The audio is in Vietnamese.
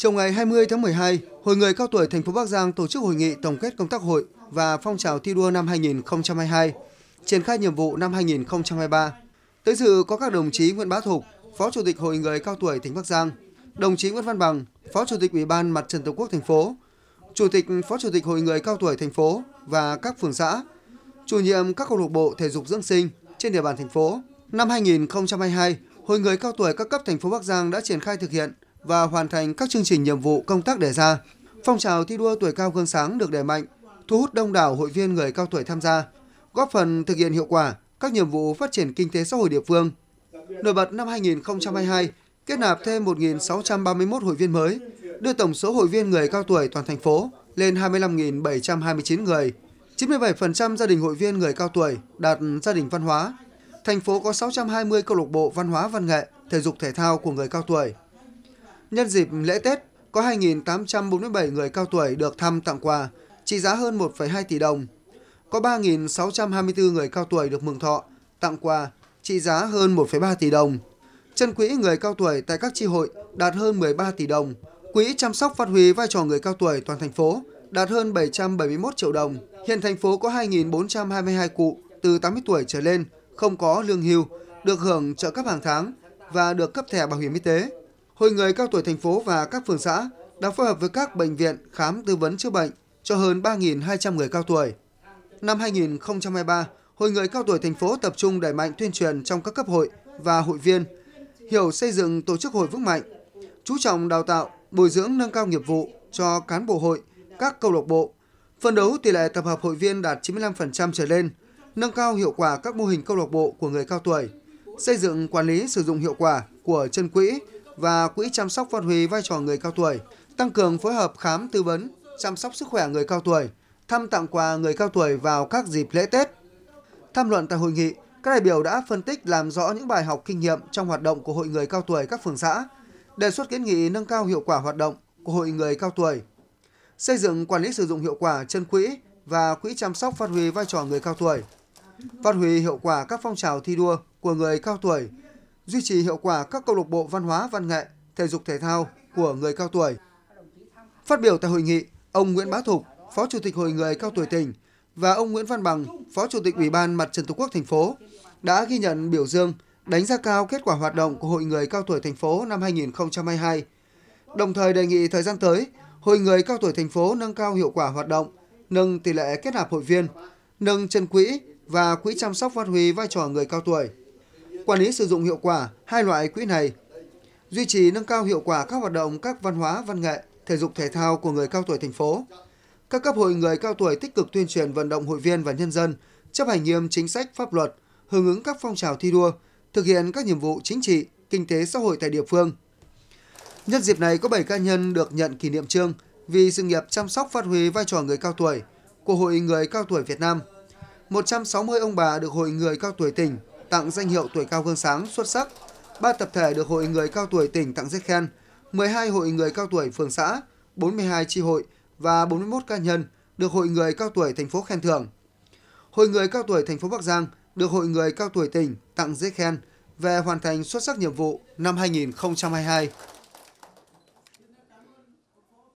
chiều ngày 20 tháng 12, Hội người cao tuổi thành phố Bắc Giang tổ chức hội nghị tổng kết công tác hội và phong trào thi đua năm 2022, triển khai nhiệm vụ năm 2023. Tới dự có các đồng chí Nguyễn Bá Thục, Phó Chủ tịch Hội người cao tuổi tỉnh Bắc Giang, đồng chí Nguyễn Văn Bằng, Phó Chủ tịch Ủy ban Mặt trận Tổ quốc thành phố, Chủ tịch Phó Chủ tịch Hội người cao tuổi thành phố và các phường xã, chủ nhiệm các câu lạc bộ thể dục dưỡng sinh trên địa bàn thành phố. Năm 2022, Hội người cao tuổi các cấp thành phố Bắc Giang đã triển khai thực hiện và hoàn thành các chương trình nhiệm vụ công tác đề ra. Phong trào thi đua tuổi cao gương sáng được đẩy mạnh, thu hút đông đảo hội viên người cao tuổi tham gia, góp phần thực hiện hiệu quả các nhiệm vụ phát triển kinh tế xã hội địa phương. Nổi bật năm 2022, kết nạp thêm 1.631 hội viên mới, đưa tổng số hội viên người cao tuổi toàn thành phố lên 25.729 người. 97% gia đình hội viên người cao tuổi đạt gia đình văn hóa. Thành phố có 620 câu lạc bộ văn hóa văn nghệ, thể dục thể thao của người cao tuổi. Nhân dịp lễ Tết, có 2.847 người cao tuổi được thăm tặng quà, trị giá hơn 1,2 tỷ đồng. Có 3.624 người cao tuổi được mừng thọ, tặng quà, trị giá hơn 1,3 tỷ đồng. Chân quỹ người cao tuổi tại các tri hội đạt hơn 13 tỷ đồng. Quỹ chăm sóc phát huy vai trò người cao tuổi toàn thành phố đạt hơn 771 triệu đồng. Hiện thành phố có 2.422 cụ từ 80 tuổi trở lên không có lương hưu, được hưởng trợ cấp hàng tháng và được cấp thẻ bảo hiểm y tế Hội người cao tuổi thành phố và các phường xã đã phối hợp với các bệnh viện khám tư vấn chữa bệnh cho hơn 3.200 người cao tuổi. Năm 2023, Hội người cao tuổi thành phố tập trung đẩy mạnh tuyên truyền trong các cấp hội và hội viên, hiểu xây dựng tổ chức hội vững mạnh, chú trọng đào tạo, bồi dưỡng nâng cao nghiệp vụ cho cán bộ hội, các câu lạc bộ, phân đấu tỷ lệ tập hợp hội viên đạt 95% trở lên, nâng cao hiệu quả các mô hình câu lạc bộ của người cao tuổi, xây dựng quản lý sử dụng hiệu quả của chân quỹ và Quỹ chăm sóc phát huy vai trò người cao tuổi, tăng cường phối hợp khám tư vấn, chăm sóc sức khỏe người cao tuổi, thăm tặng quà người cao tuổi vào các dịp lễ Tết. Tham luận tại hội nghị, các đại biểu đã phân tích làm rõ những bài học kinh nghiệm trong hoạt động của hội người cao tuổi các phường xã, đề xuất kiến nghị nâng cao hiệu quả hoạt động của hội người cao tuổi, xây dựng quản lý sử dụng hiệu quả chân quỹ và quỹ chăm sóc phát huy vai trò người cao tuổi, phát huy hiệu quả các phong trào thi đua của người cao tuổi duy trì hiệu quả các câu lạc bộ văn hóa, văn nghệ, thể dục thể thao của người cao tuổi. Phát biểu tại hội nghị, ông Nguyễn Bá Thục, Phó Chủ tịch Hội người cao tuổi tỉnh và ông Nguyễn Văn Bằng, Phó Chủ tịch Ủy ban Mặt trận Tổ quốc thành phố đã ghi nhận biểu dương, đánh giá cao kết quả hoạt động của Hội người cao tuổi thành phố năm 2022. Đồng thời đề nghị thời gian tới, Hội người cao tuổi thành phố nâng cao hiệu quả hoạt động, nâng tỷ lệ kết nạp hội viên, nâng chân quỹ và quỹ chăm sóc phát huy vai trò người cao tuổi quản lý sử dụng hiệu quả hai loại quỹ này, duy trì nâng cao hiệu quả các hoạt động các văn hóa, văn nghệ, thể dục thể thao của người cao tuổi thành phố. Các cấp hội người cao tuổi tích cực tuyên truyền vận động hội viên và nhân dân chấp hành nghiêm chính sách pháp luật, hưởng ứng các phong trào thi đua, thực hiện các nhiệm vụ chính trị, kinh tế xã hội tại địa phương. Nhân dịp này có 7 cá nhân được nhận kỷ niệm trương vì sự nghiệp chăm sóc phát huy vai trò người cao tuổi của Hội Người Cao Tuổi Việt Nam. 160 ông bà được Hội Người Cao Tuổi tỉnh tặng danh hiệu tuổi cao gương sáng xuất sắc, 3 tập thể được Hội người cao tuổi tỉnh tặng giấy khen, 12 hội người cao tuổi phường xã, 42 tri hội và 41 cá nhân được Hội người cao tuổi thành phố khen thưởng. Hội người cao tuổi thành phố Bắc Giang được Hội người cao tuổi tỉnh tặng giấy khen về hoàn thành xuất sắc nhiệm vụ năm 2022.